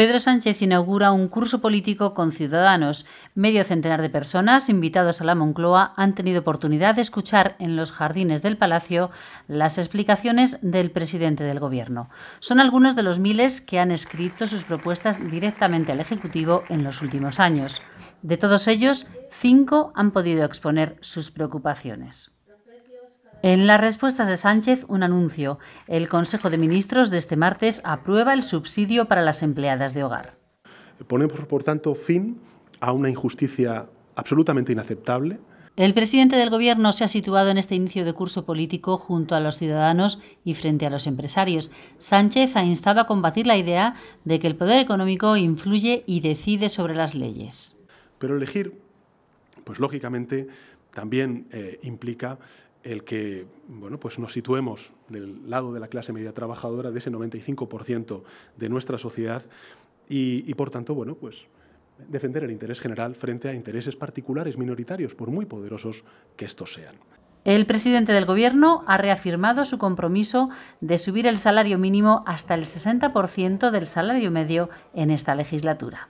Pedro Sánchez inaugura un curso político con ciudadanos. Medio centenar de personas invitados a la Moncloa han tenido oportunidad de escuchar en los jardines del Palacio las explicaciones del presidente del Gobierno. Son algunos de los miles que han escrito sus propuestas directamente al Ejecutivo en los últimos años. De todos ellos, cinco han podido exponer sus preocupaciones. En las respuestas de Sánchez, un anuncio. El Consejo de Ministros de este martes aprueba el subsidio para las empleadas de hogar. Ponemos, por tanto, fin a una injusticia absolutamente inaceptable. El presidente del Gobierno se ha situado en este inicio de curso político junto a los ciudadanos y frente a los empresarios. Sánchez ha instado a combatir la idea de que el poder económico influye y decide sobre las leyes. Pero elegir, pues lógicamente, también eh, implica el que bueno, pues nos situemos del lado de la clase media trabajadora, de ese 95% de nuestra sociedad, y, por tanto, bueno, pues defender el interés general frente a intereses particulares minoritarios, por muy poderosos que estos sean. El presidente del Gobierno ha reafirmado su compromiso de subir el salario mínimo hasta el 60% del salario medio en esta legislatura.